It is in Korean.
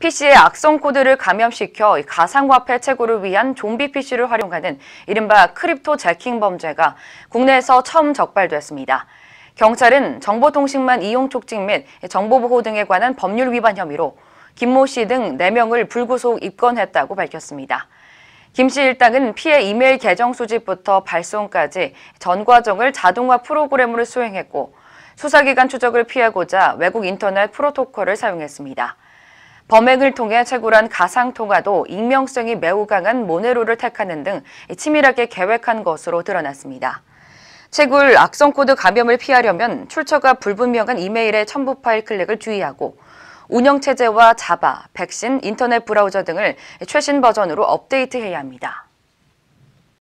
PC의 악성 코드를 감염시켜 가상화폐 채굴을 위한 좀비 PC를 활용하는 이른바 크립토 재킹 범죄가 국내에서 처음 적발됐습니다. 경찰은 정보통신망 이용 촉진 및 정보보호 등에 관한 법률 위반 혐의로 김 모 씨 등 4명을 불구속 입건했다고 밝혔습니다. 김 씨 일당은 피해 이메일 계정 수집부터 발송까지 전 과정을 자동화 프로그램으로 수행했고 수사기관 추적을 피하고자 외국 인터넷 프로토콜을 사용했습니다. 범행을 통해 채굴한 가상통화도 익명성이 매우 강한 모네로를 택하는 등 치밀하게 계획한 것으로 드러났습니다. 채굴 악성코드 감염을 피하려면 출처가 불분명한 이메일의 첨부 파일 클릭을 주의하고 운영체제와 자바, 백신, 인터넷 브라우저 등을 최신 버전으로 업데이트해야 합니다.